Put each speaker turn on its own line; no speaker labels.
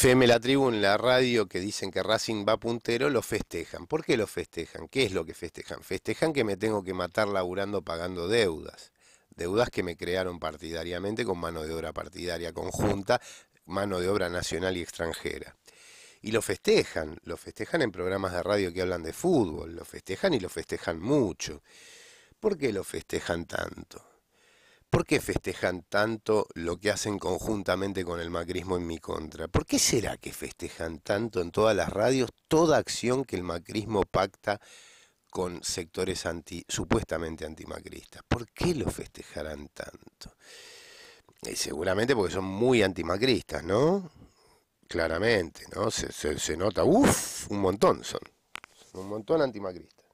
FM La Tribu en la radio que dicen que Racing va puntero, lo festejan. ¿Por qué lo festejan? ¿Qué es lo que festejan? Festejan que me tengo que matar laburando pagando deudas. Deudas que me crearon partidariamente con mano de obra partidaria conjunta, mano de obra nacional y extranjera. Y lo festejan, lo festejan en programas de radio que hablan de fútbol, lo festejan y lo festejan mucho. ¿Por qué lo festejan tanto? ¿Por qué festejan tanto lo que hacen conjuntamente con el macrismo en mi contra? ¿Por qué será que festejan tanto en todas las radios toda acción que el macrismo pacta con sectores anti, supuestamente antimacristas? ¿Por qué lo festejarán tanto? Y eh, seguramente porque son muy antimacristas, ¿no? Claramente, ¿no? Se, se nota, uff, un montón son. Un montón antimacristas.